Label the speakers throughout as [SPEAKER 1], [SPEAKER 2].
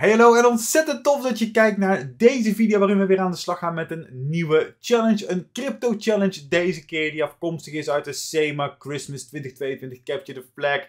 [SPEAKER 1] Hey hallo en ontzettend tof dat je kijkt naar deze video waarin we weer aan de slag gaan met een nieuwe challenge. Een crypto challenge deze keer die afkomstig is uit de SEMA Christmas 2022 Capture the Flag.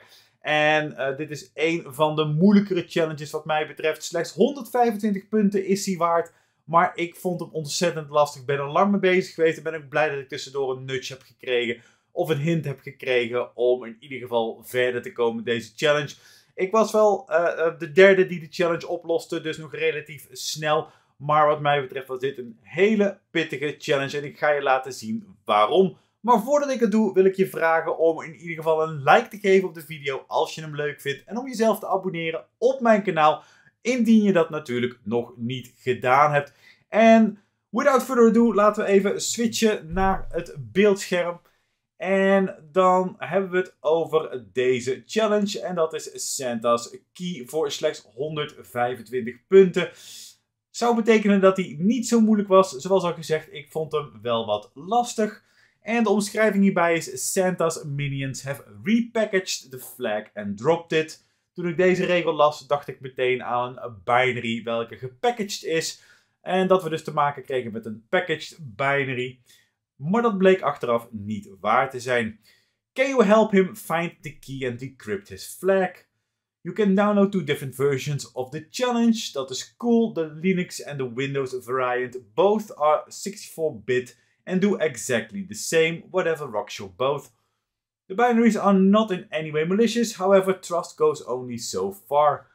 [SPEAKER 1] En eh, dit is een van de moeilijkere challenges wat mij betreft. Slechts 125 punten is hij waard. Maar ik vond hem ontzettend lastig. Ik ben er lang mee bezig geweest en ben ook blij dat ik tussendoor een nudge heb gekregen. Of een hint heb gekregen om in ieder geval verder te komen met deze challenge. Ik was wel eh, eh, de derde die de challenge oploste, dus nog relatief snel. Maar wat mij betreft was dit een hele pittige challenge en ik ga je laten zien waarom. Maar voordat ik het doe, wil ik je vragen om in ieder geval een like te geven op de video als je hem leuk vindt. En om jezelf te abonneren op mijn kanaal, indien je dat natuurlijk nog niet gedaan hebt. En without further ado, laten we even switchen naar het beeldscherm. En dan hebben we het over deze challenge. En dat is Santa's Key voor slechts 125 punten. Zou betekenen dat hij niet zo moeilijk was. Zoals al gezegd, ik vond hem wel wat lastig. En de omschrijving hierbij is: Santa's minions have repackaged the flag and dropped it. Toen ik deze regel las, dacht ik meteen aan een binary welke gepackaged is. En dat we dus te maken kregen met een packaged binary maar dat bleek achteraf niet waar te zijn. Can you help him find the key and decrypt his flag? You can download two different versions of the challenge. That is cool. The Linux and the Windows variant both are 64-bit and do exactly the same, whatever rocks your both. The binaries are not in any way malicious, however, trust goes only so far.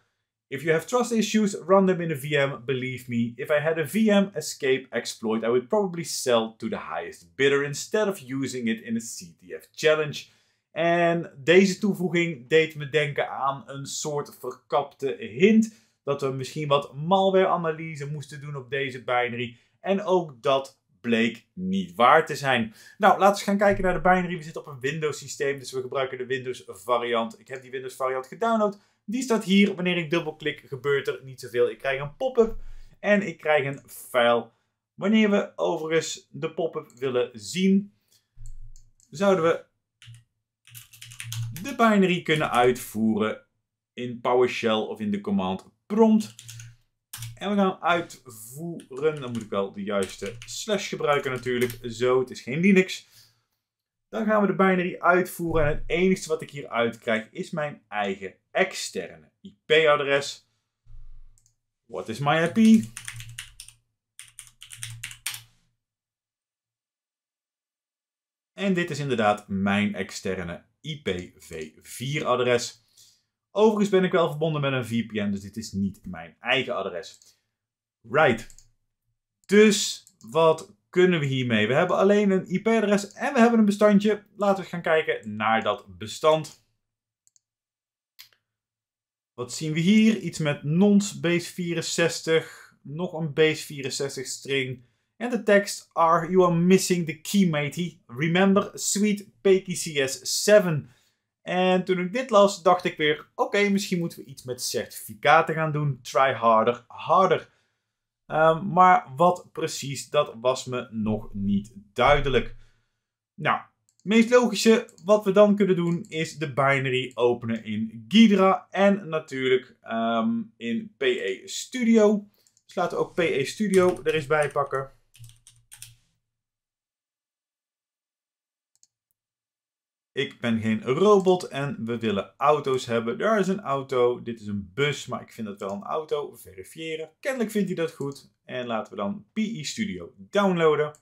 [SPEAKER 1] If you have trust issues, run them in a VM, believe me. If I had a VM escape exploit, I would probably sell to the highest bidder instead of using it in a CTF challenge. En deze toevoeging deed me denken aan een soort verkapte hint dat we misschien wat malware-analyse moesten doen op deze binary. En ook dat bleek niet waar te zijn. Nou, laten we gaan kijken naar de binary. We zitten op een Windows systeem, dus we gebruiken de Windows variant. Ik heb die Windows variant gedownload die staat hier. Wanneer ik dubbelklik gebeurt er niet zoveel. Ik krijg een pop-up en ik krijg een file. Wanneer we overigens de pop-up willen zien, zouden we de binary kunnen uitvoeren in PowerShell of in de command prompt. En we gaan uitvoeren, dan moet ik wel de juiste slash gebruiken natuurlijk. Zo, het is geen Linux. Dan gaan we de binary uitvoeren en het enige wat ik hier krijg, is mijn eigen externe IP-adres. What is my IP? En dit is inderdaad mijn externe IPv4-adres. Overigens ben ik wel verbonden met een VPN, dus dit is niet mijn eigen adres. Right. Dus wat kunnen we hiermee? We hebben alleen een IP-adres en we hebben een bestandje. Laten we gaan kijken naar dat bestand. Wat zien we hier? Iets met nonce base 64, nog een base 64 string. En de tekst are you are missing the key matey. Remember sweet PKCS7. En toen ik dit las, dacht ik weer, oké, misschien moeten we iets met certificaten gaan doen. Try harder, harder. Ehm, maar wat precies, dat was me nog niet duidelijk. Nou, het meest logische wat we dan kunnen doen is de binary openen in Ghidra en natuurlijk ehm, in PE Studio. Dus laten we ook PE Studio er eens bij pakken. Ik ben geen robot en we willen auto's hebben. Daar is een auto, dit is een bus, maar ik vind dat wel een auto. Verifiëren. Kennelijk vindt hij dat goed. En laten we dan PE Studio downloaden.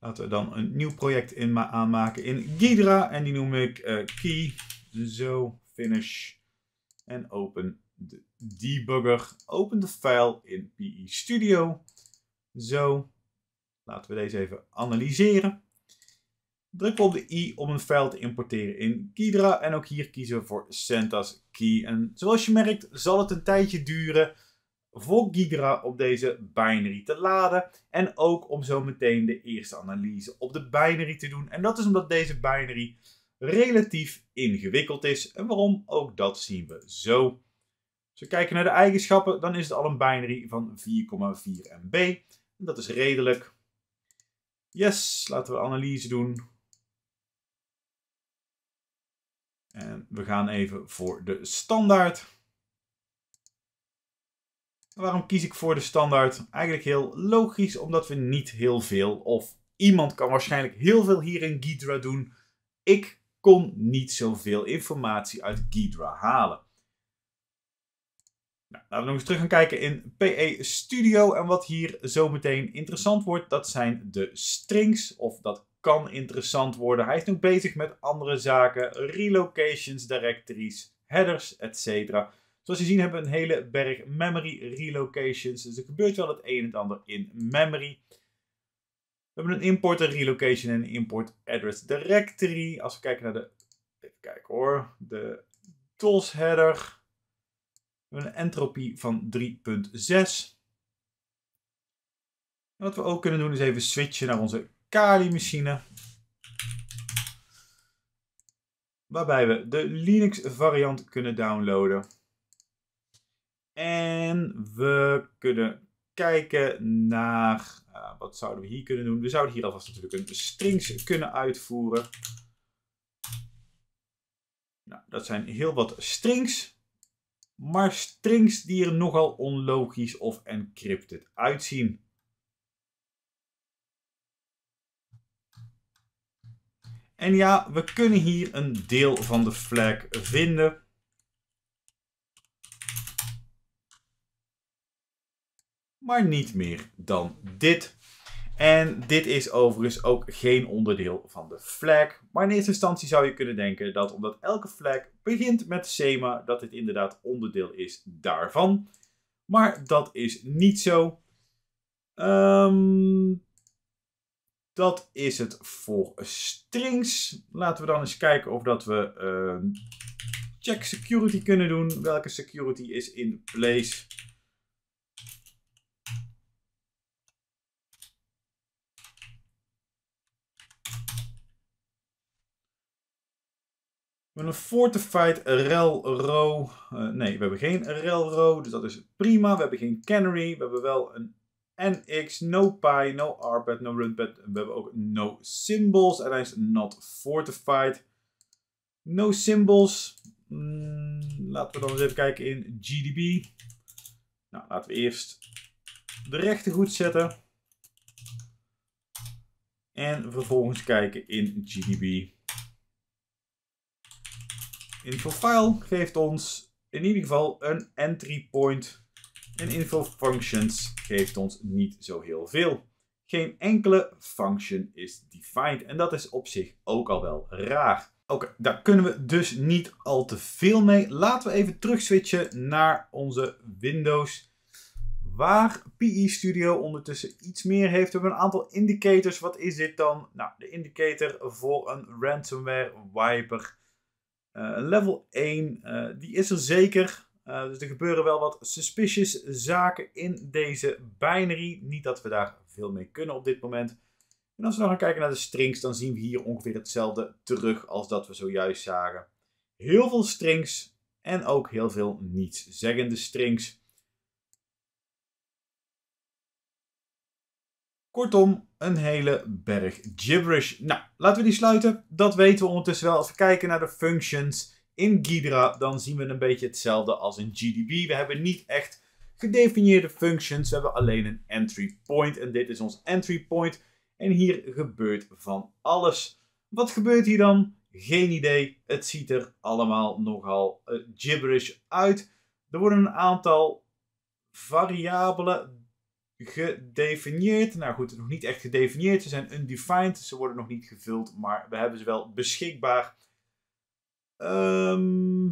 [SPEAKER 1] Laten we dan een nieuw project in aanmaken in Ghidra. En die noem ik eh, Key. Zo, finish. En open de debugger. Open de file in PE Studio. Zo. Laten we deze even analyseren. Druk op de i om een file te importeren in Ghidra. En ook hier kiezen we voor Santa's Key. En zoals je merkt zal het een tijdje duren voor Gigra op deze binary te laden. En ook om zo meteen de eerste analyse op de binary te doen. En dat is omdat deze binary relatief ingewikkeld is. En waarom? Ook dat zien we zo. Als we kijken naar de eigenschappen, dan is het al een binary van 4,4 MB. En dat is redelijk. Yes, laten we analyse doen. En we gaan even voor de standaard. Waarom kies ik voor de standaard? Eigenlijk heel logisch, omdat we niet heel veel of iemand kan waarschijnlijk heel veel hier in Ghidra doen. Ik kon niet zoveel informatie uit Ghidra halen. Nou, laten we nog eens terug gaan kijken in PE Studio. En wat hier zometeen interessant wordt, dat zijn de strings. Of dat kan interessant worden. Hij is nu bezig met andere zaken, relocations, directories, headers, etc. Zoals je ziet hebben we een hele berg memory relocations. Dus er gebeurt wel het een en het ander in memory. We hebben een import en relocation en een import address directory. Als we kijken naar de, even kijken hoor, de tools header. We hebben een entropie van 3.6. En wat we ook kunnen doen is even switchen naar onze Kali-machine. Waarbij we de Linux variant kunnen downloaden. En we kunnen kijken naar, uh, wat zouden we hier kunnen doen? We zouden hier alvast natuurlijk een strings kunnen uitvoeren. Nou, dat zijn heel wat strings. Maar strings die er nogal onlogisch of encrypted uitzien. En ja, we kunnen hier een deel van de flag vinden. maar niet meer dan dit. En dit is overigens ook geen onderdeel van de flag. Maar in eerste instantie zou je kunnen denken dat omdat elke flag begint met SEMA, dat dit inderdaad onderdeel is daarvan. Maar dat is niet zo. Ehm, dat is het voor strings. Laten we dan eens kijken of dat we ehm, check security kunnen doen. Welke security is in place? We hebben een Fortified Rel Uh, nee, we hebben geen Rel Row, dus dat is prima. We hebben geen Canary. We hebben wel een NX, no Pi, no Rpad, no Runpad. We hebben ook no Symbols. En hij is not Fortified. No Symbols. Mm, laten we dan eens even kijken in GDB. Nou, laten we eerst de rechten goed zetten. En vervolgens kijken in GDB info file geeft ons in ieder geval een entry point. En info functions geeft ons niet zo heel veel. Geen enkele function is defined. En dat is op zich ook al wel raar. Oké, daar kunnen we dus niet al te veel mee. Laten we even terug switchen naar onze Windows. Waar PE Studio ondertussen iets meer heeft. We hebben een aantal indicators. Wat is dit dan? Nou, de indicator voor een ransomware wiper. Eh, level 1, eh, die is er zeker. Eh, dus er gebeuren wel wat suspicious zaken in deze binary. Niet dat we daar veel mee kunnen op dit moment. En als we nog gaan kijken naar de strings, dan zien we hier ongeveer hetzelfde terug als dat we zojuist zagen. Heel veel strings en ook heel veel nietszeggende strings. Kortom, een hele berg gibberish. Nou, laten we die sluiten. Dat weten we ondertussen wel. Als we kijken naar de functions in Ghidra, dan zien we een beetje hetzelfde als in GDB. We hebben niet echt gedefinieerde functions. We hebben alleen een entry point. En dit is ons entry point. En hier gebeurt van alles. Wat gebeurt hier dan? Geen idee. Het ziet er allemaal nogal eh, gibberish uit. Er worden een aantal variabelen gedefinieerd. Nou goed, nog niet echt gedefinieerd. Ze zijn undefined, ze worden nog niet gevuld, maar we hebben ze wel beschikbaar. Ehm,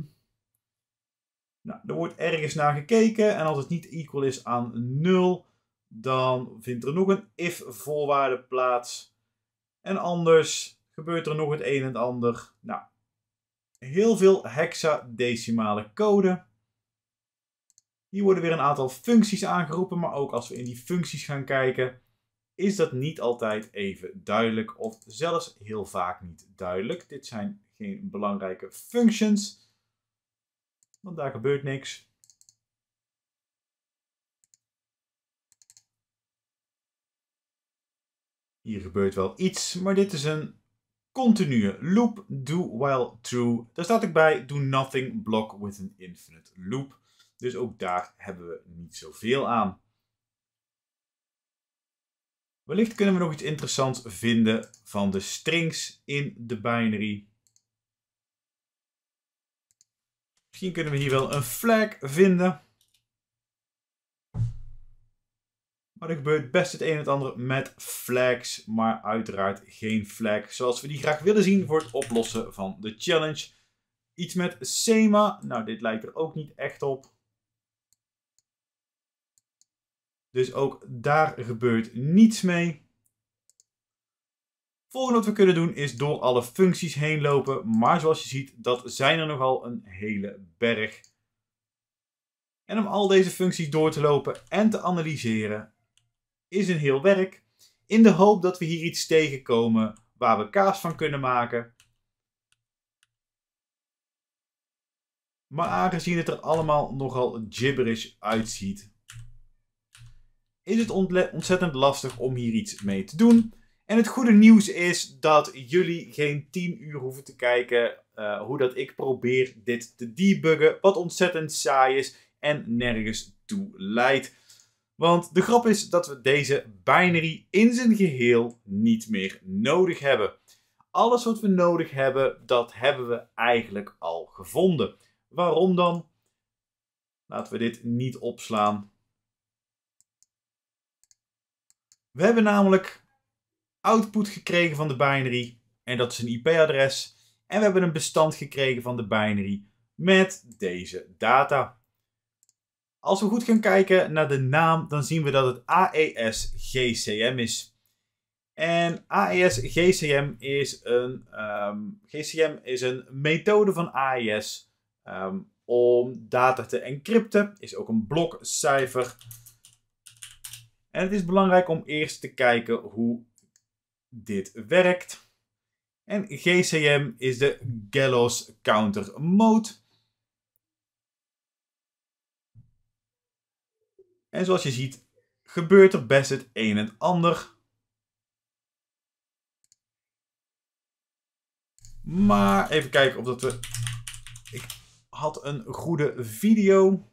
[SPEAKER 1] nou, er wordt ergens naar gekeken en als het niet equal is aan 0, dan vindt er nog een if-voorwaarde plaats. En anders gebeurt er nog het een en het ander. Nou, heel veel hexadecimale code. Hier worden weer een aantal functies aangeroepen, maar ook als we in die functies gaan kijken, is dat niet altijd even duidelijk of zelfs heel vaak niet duidelijk. Dit zijn geen belangrijke functions, want daar gebeurt niks. Hier gebeurt wel iets, maar dit is een continue loop, do while true. Daar staat ik bij, do nothing block with an infinite loop. Dus ook daar hebben we niet zoveel aan. Wellicht kunnen we nog iets interessants vinden van de strings in de binary. Misschien kunnen we hier wel een flag vinden. Maar er gebeurt best het een en het ander met flags, maar uiteraard geen flag zoals we die graag willen zien voor het oplossen van de challenge. Iets met SEMA, nou dit lijkt er ook niet echt op. Dus ook daar gebeurt niets mee. Volgende wat we kunnen doen is door alle functies heen lopen. Maar zoals je ziet, dat zijn er nogal een hele berg. En om al deze functies door te lopen en te analyseren is een heel werk. In de hoop dat we hier iets tegenkomen waar we kaas van kunnen maken. Maar aangezien het er allemaal nogal gibberish uitziet, is het ontzettend lastig om hier iets mee te doen. En het goede nieuws is dat jullie geen 10 uur hoeven te kijken eh, hoe dat ik probeer dit te debuggen, wat ontzettend saai is en nergens toe leidt. Want de grap is dat we deze binary in zijn geheel niet meer nodig hebben. Alles wat we nodig hebben, dat hebben we eigenlijk al gevonden. Waarom dan? Laten we dit niet opslaan. We hebben namelijk output gekregen van de binary en dat is een IP-adres. En we hebben een bestand gekregen van de binary met deze data. Als we goed gaan kijken naar de naam, dan zien we dat het AES GCM is. En AES GCM is een, GCM ehm, is een methode van AES ehm, om data te encrypten. Is ook een blokcijfer. En het is belangrijk om eerst te kijken hoe dit werkt. En GCM is de Gallows Counter Mode. En zoals je ziet gebeurt er best het een en ander. Maar even kijken of dat we... Ik had een goede video.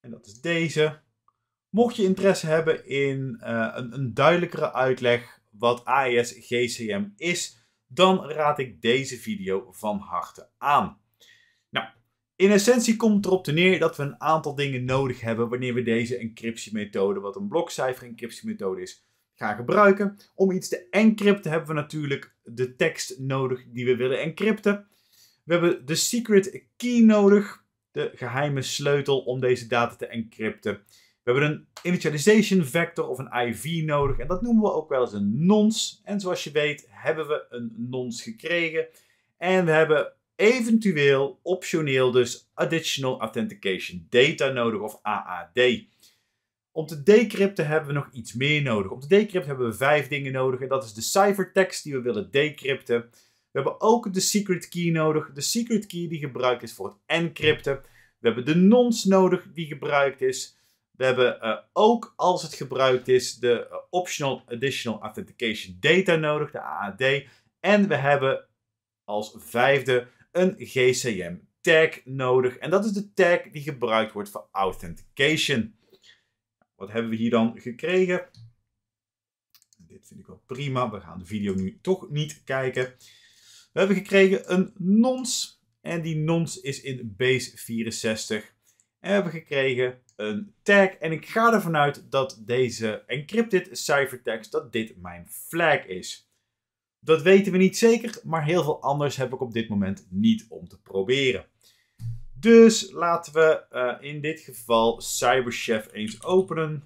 [SPEAKER 1] En dat is deze. Mocht je interesse hebben in eh, een, een, duidelijkere uitleg wat AES GCM is, dan raad ik deze video van harte aan. Nou, in essentie komt het erop te neer dat we een aantal dingen nodig hebben wanneer we deze encryptiemethode, wat een blokcijfer encryptiemethode is, gaan gebruiken. Om iets te encrypten hebben we natuurlijk de tekst nodig die we willen encrypten. We hebben de secret key nodig, de geheime sleutel om deze data te encrypten. We hebben een initialization vector of een IV nodig en dat noemen we ook wel eens een nonce. En zoals je weet hebben we een nonce gekregen en we hebben eventueel optioneel dus Additional Authentication Data nodig of AAD. Om te decrypten hebben we nog iets meer nodig. Om te decrypten hebben we vijf dingen nodig en dat is de ciphertext die we willen decrypten. We hebben ook de secret key nodig. De secret key die gebruikt is voor het encrypten. We hebben de nonce nodig die gebruikt is. We hebben eh, ook, als het gebruikt is, de eh, Optional Additional Authentication Data nodig, de AAD. En we hebben als vijfde een GCM tag nodig. En dat is de tag die gebruikt wordt voor authentication. Wat hebben we hier dan gekregen? Dit vind ik wel prima. We gaan de video nu toch niet kijken. We hebben gekregen een nonce. En die nonce is in base 64. En we hebben gekregen een tag. En ik ga ervan uit dat deze encrypted ciphertext, dat dit mijn flag is. Dat weten we niet zeker, maar heel veel anders heb ik op dit moment niet om te proberen. Dus laten we eh, in dit geval Cyberchef eens openen.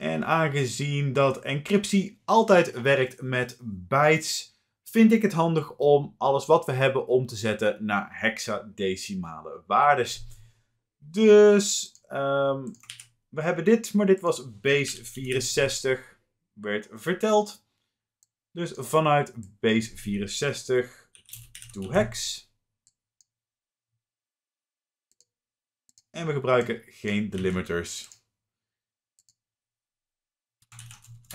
[SPEAKER 1] En aangezien dat encryptie altijd werkt met bytes, vind ik het handig om alles wat we hebben om te zetten naar hexadecimale waardes. Dus ehm, we hebben dit, maar dit was base 64, werd verteld. Dus vanuit base 64 to hex. En we gebruiken geen delimiters.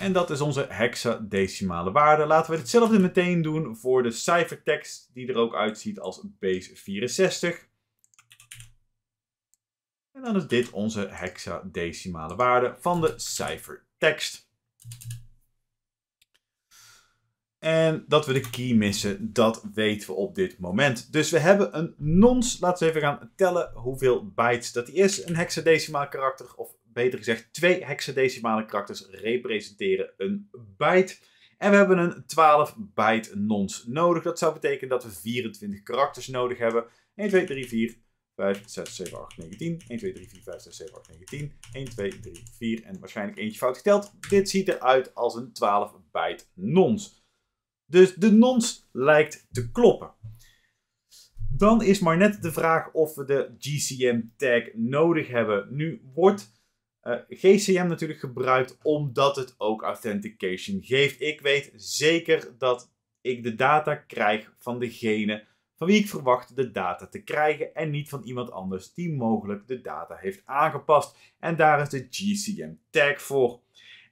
[SPEAKER 1] En dat is onze hexadecimale waarde. Laten we hetzelfde meteen doen voor de cijfertekst die er ook uitziet als base 64. En dan is dit onze hexadecimale waarde van de cijfertekst. En dat we de key missen, dat weten we op dit moment. Dus we hebben een nonce. Laten we even gaan tellen hoeveel bytes dat is. Een hexadecimaal karakter of beter gezegd twee hexadecimale karakters representeren een byte. En we hebben een 12 byte nonce nodig. Dat zou betekenen dat we 24 karakters nodig hebben. 1, 2, 3, 4, 5, 6, 7, 8, 9, 10. 1, 2, 3, 4, 5, 6, 7, 8, 9, 10. 1, 2, 3, 4 en waarschijnlijk eentje fout geteld. Dit ziet eruit als een 12 byte nonce. Dus de nonce lijkt te kloppen. Dan is maar net de vraag of we de GCM tag nodig hebben. Nu wordt eh, GCM natuurlijk gebruikt omdat het ook authentication geeft. Ik weet zeker dat ik de data krijg van degene van wie ik verwacht de data te krijgen en niet van iemand anders die mogelijk de data heeft aangepast. En daar is de GCM tag voor.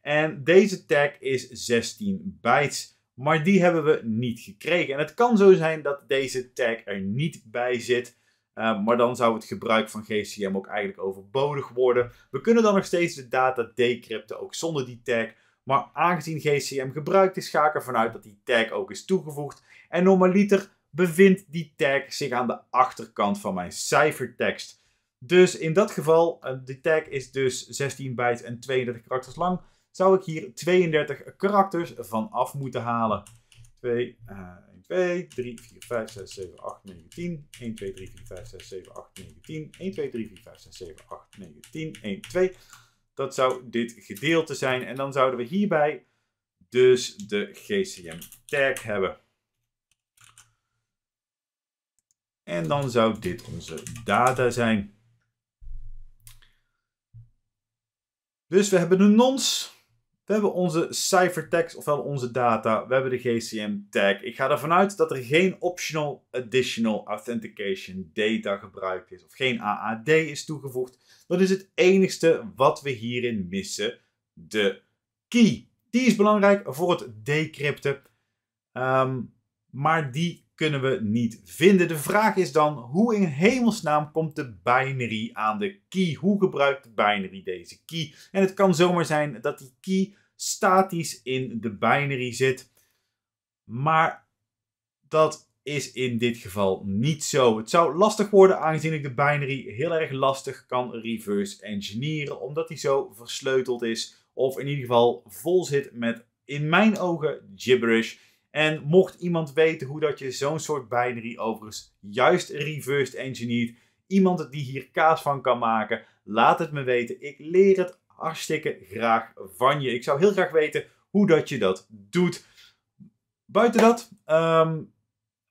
[SPEAKER 1] En deze tag is 16 bytes, maar die hebben we niet gekregen. En het kan zo zijn dat deze tag er niet bij zit Ehm, maar dan zou het gebruik van GCM ook eigenlijk overbodig worden. We kunnen dan nog steeds de data decrypten, ook zonder die tag. Maar aangezien GCM gebruikt is, ga ik ervan uit dat die tag ook is toegevoegd. En normaliter bevindt die tag zich aan de achterkant van mijn cijfertekst. Dus in dat geval, eh, de tag is dus 16 bytes en 32 karakters lang, zou ik hier 32 karakters vanaf moeten halen. 2, 2, 3, 4, 5, 6, 7, 8, 9, 10. 1, 2, 3, 4, 5, 6, 7, 8, 9, 10. 1, 2, 3, 4, 5, 6, 7, 8, 9, 10. 1, 2. Dat zou dit gedeelte zijn. En dan zouden we hierbij dus de GCM tag hebben. En dan zou dit onze data zijn. Dus we hebben een nonce. We hebben onze ciphertext, ofwel onze data. We hebben de GCM tag. Ik ga ervan uit dat er geen optional additional authentication data gebruikt is. Of geen AAD is toegevoegd. Dat is het enigste wat we hierin missen. De key. Die is belangrijk voor het decrypten. Ehm, maar die kunnen we niet vinden. De vraag is dan, hoe in hemelsnaam komt de binary aan de key? Hoe gebruikt de binary deze key? En het kan zomaar zijn dat die key statisch in de binary zit. Maar dat is in dit geval niet zo. Het zou lastig worden aangezien ik de binary heel erg lastig kan reverse engineeren. Omdat die zo versleuteld is. Of in ieder geval vol zit met, in mijn ogen, gibberish en mocht iemand weten hoe dat je zo'n soort binary overigens juist reversed engineert, iemand die hier kaas van kan maken, laat het me weten. Ik leer het hartstikke graag van je. Ik zou heel graag weten hoe dat je dat doet. Buiten dat, ehm,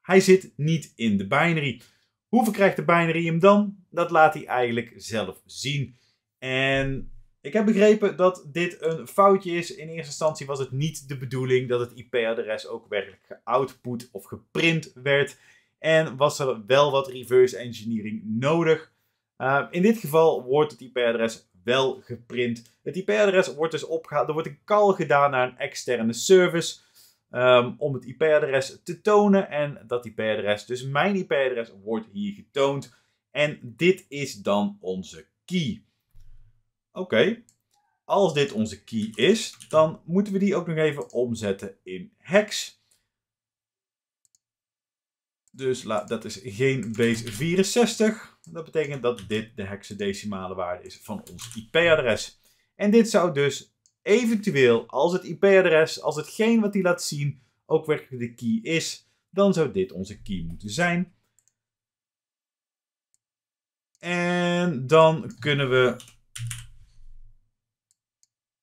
[SPEAKER 1] hij zit niet in de binary. Hoe verkrijgt de binary hem dan? Dat laat hij eigenlijk zelf zien. En ik heb begrepen dat dit een foutje is. In eerste instantie was het niet de bedoeling dat het IP-adres ook werkelijk geoutput of geprint werd. En was er wel wat reverse engineering nodig. Eh, in dit geval wordt het IP-adres wel geprint. Het IP-adres wordt dus opgehaald. Er wordt een call gedaan naar een externe service. Ehm, om het IP-adres te tonen. En dat IP-adres, dus mijn IP-adres, wordt hier getoond. En dit is dan onze key. Oké, als dit onze key is, dan moeten we die ook nog even omzetten in hex. Dus dat is geen base 64. Dat betekent dat dit de hexadecimale waarde is van ons IP-adres. En dit zou dus eventueel, als het IP-adres, als hetgeen wat hij laat zien, ook werkelijk de key is, dan zou dit onze key moeten zijn. En dan kunnen we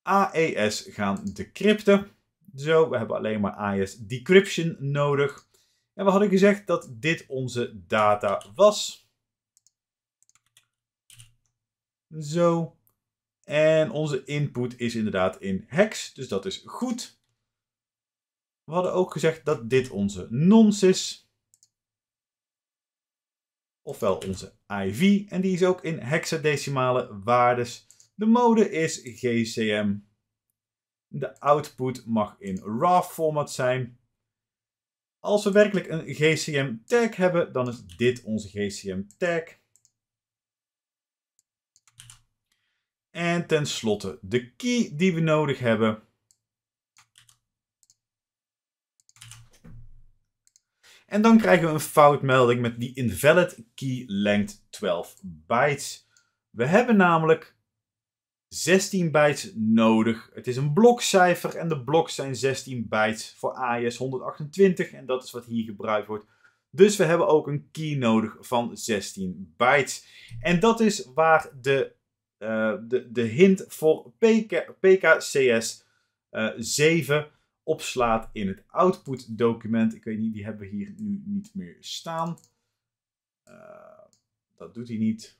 [SPEAKER 1] AES gaan decrypten. Zo, we hebben alleen maar AES decryption nodig. En we hadden gezegd dat dit onze data was. Zo. En onze input is inderdaad in hex, dus dat is goed. We hadden ook gezegd dat dit onze nonce is. Ofwel onze IV. En die is ook in hexadecimale waardes. De mode is GCM. De output mag in RAW format zijn. Als we werkelijk een GCM tag hebben, dan is dit onze GCM tag. En tenslotte de key die we nodig hebben. En dan krijgen we een foutmelding met die invalid key length 12 bytes. We hebben namelijk 16 bytes nodig. Het is een blokcijfer en de bloks zijn 16 bytes voor AES 128 en dat is wat hier gebruikt wordt. Dus we hebben ook een key nodig van 16 bytes. En dat is waar de, eh, de, de hint voor PKCS 7 eh, opslaat in het output document. Ik weet niet, die hebben we hier nu niet meer staan. Eh, dat doet hij niet.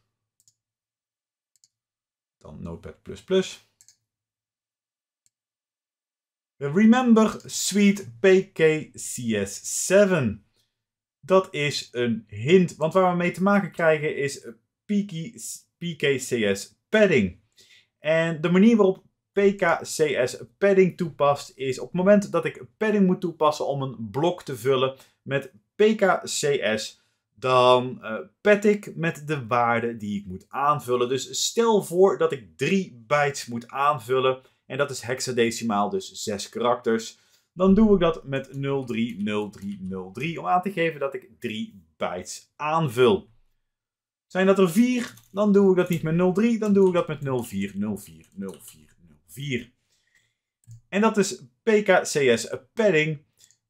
[SPEAKER 1] Dan Notepad++. Remember Suite PKCS7. Dat is een hint, want waar we mee te maken krijgen is PKCS padding. En de manier waarop PKCS padding toepast is op het moment dat ik padding moet toepassen om een blok te vullen met PKCS dan uh, pet ik met de waarde die ik moet aanvullen. Dus stel voor dat ik 3 bytes moet aanvullen. En dat is hexadecimaal, dus 6 karakters. Dan doe ik dat met 030303 om aan te geven dat ik 3 bytes aanvul. Zijn dat er 4? Dan doe ik dat niet met 03, dan doe ik dat met 04040404. En dat is PKCS padding.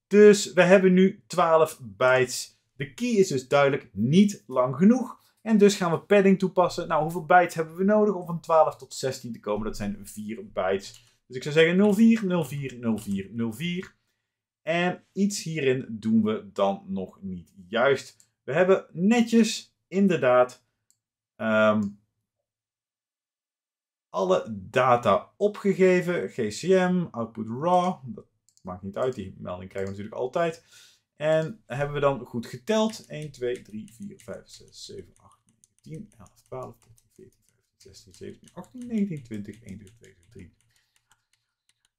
[SPEAKER 1] Dus we hebben nu 12 bytes de key is dus duidelijk niet lang genoeg. En dus gaan we padding toepassen. Nou, hoeveel bytes hebben we nodig om van 12 tot 16 te komen? Dat zijn 4 bytes. Dus ik zou zeggen 04, 04, 04, 04. En iets hierin doen we dan nog niet juist. We hebben netjes, inderdaad, ehm, alle data opgegeven. GCM, output raw. Dat maakt niet uit, die melding krijgen we natuurlijk altijd. En hebben we dan goed geteld. 1, 2, 3, 4, 5, 6, 7, 8, 9, 10, 11, 12, 13, 14, 15, 16, 17, 18, 19, 20, 21, 22,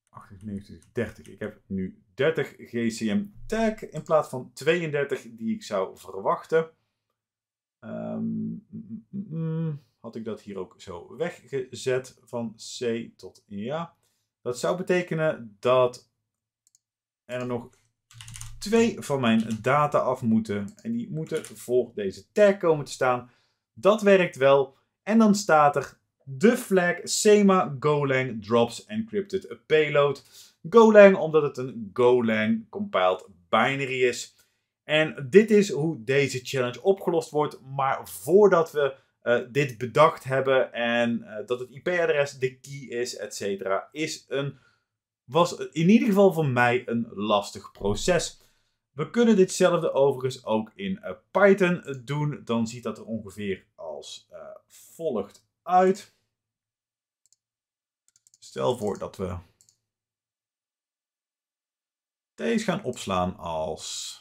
[SPEAKER 1] 28, 29, 30. Ik heb nu 30 GCM tag in plaats van 32 die ik zou verwachten. Um, had ik dat hier ook zo weggezet van C tot ja. Dat zou betekenen dat er nog twee van mijn data af moeten. En die moeten voor deze tag komen te staan. Dat werkt wel. En dan staat er de flag SEMA Golang drops encrypted payload. Golang omdat het een Golang compiled binary is. En dit is hoe deze challenge opgelost wordt. Maar voordat we eh, dit bedacht hebben en eh, dat het IP-adres de key is, etc., is een, was in ieder geval voor mij een lastig proces. We kunnen ditzelfde overigens ook in eh, Python doen. Dan ziet dat er ongeveer als eh, volgt uit. Stel voor dat we deze gaan opslaan als...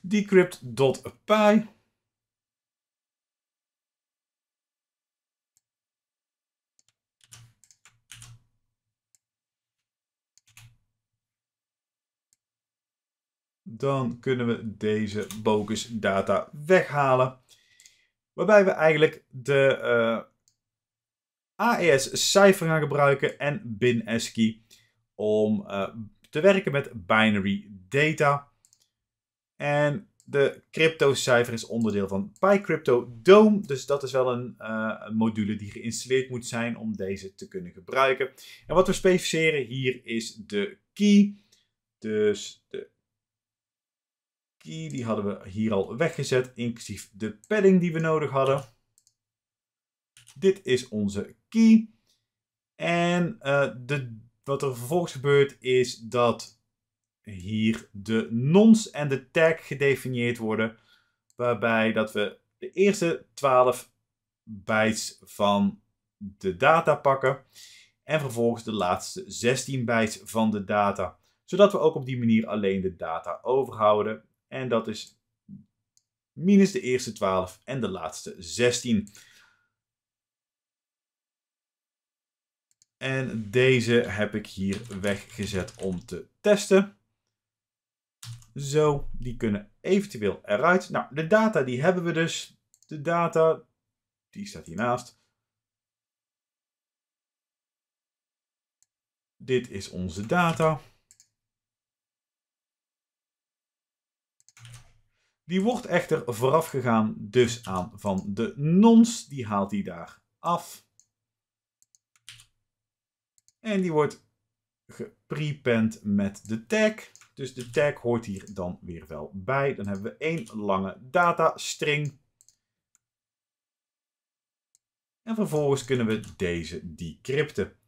[SPEAKER 1] decrypt.py dan kunnen we deze bogus data weghalen. Waarbij we eigenlijk de eh, AES-cijfer gaan gebruiken en BinASCII om eh, te werken met binary data. En de crypto-cijfer is onderdeel van PyCrypto Dome. Dus dat is wel eh, een module die geïnstalleerd moet zijn om deze te kunnen gebruiken. En wat we specificeren hier is de key. Dus de die hadden we hier al weggezet, inclusief de padding die we nodig hadden. Dit is onze key. En eh, de, wat er vervolgens gebeurt is dat hier de nonce en de tag gedefinieerd worden. Waarbij dat we de eerste 12 bytes van de data pakken. En vervolgens de laatste 16 bytes van de data. Zodat we ook op die manier alleen de data overhouden. En dat is minus de eerste 12 en de laatste 16. En deze heb ik hier weggezet om te testen. Zo, die kunnen eventueel eruit. Nou, de data die hebben we dus. De data, die staat hiernaast. Dit is onze data. Die wordt echter vooraf gegaan dus aan van de nons. Die haalt hij daar af. En die wordt geprepend met de tag. Dus de tag hoort hier dan weer wel bij. Dan hebben we één lange datastring. En vervolgens kunnen we deze decrypten.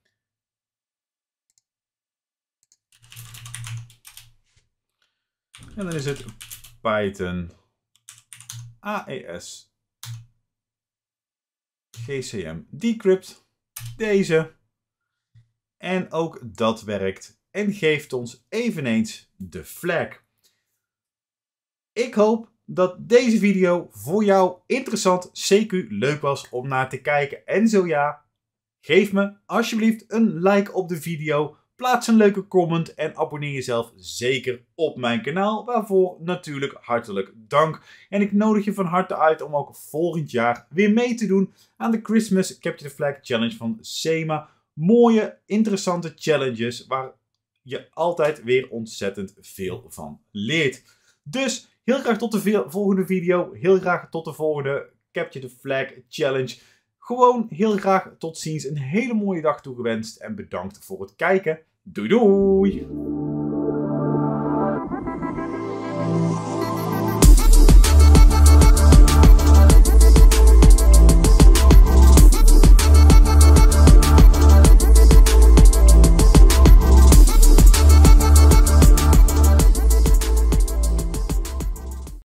[SPEAKER 1] En dan is het Python, AES, GCM Decrypt, deze. En ook dat werkt en geeft ons eveneens de flag. Ik hoop dat deze video voor jou interessant, CQ leuk was om naar te kijken. En zo ja, geef me alsjeblieft een like op de video. Plaats een leuke comment en abonneer jezelf zeker op mijn kanaal. Waarvoor natuurlijk hartelijk dank. En ik nodig je van harte uit om ook volgend jaar weer mee te doen aan de Christmas Capture the Flag Challenge van SEMA. Mooie, interessante challenges waar je altijd weer ontzettend veel van leert. Dus heel graag tot de volgende video. Heel graag tot de volgende Capture the Flag Challenge. Gewoon heel graag tot ziens. Een hele mooie dag toegewenst en bedankt voor het kijken. Doei doei!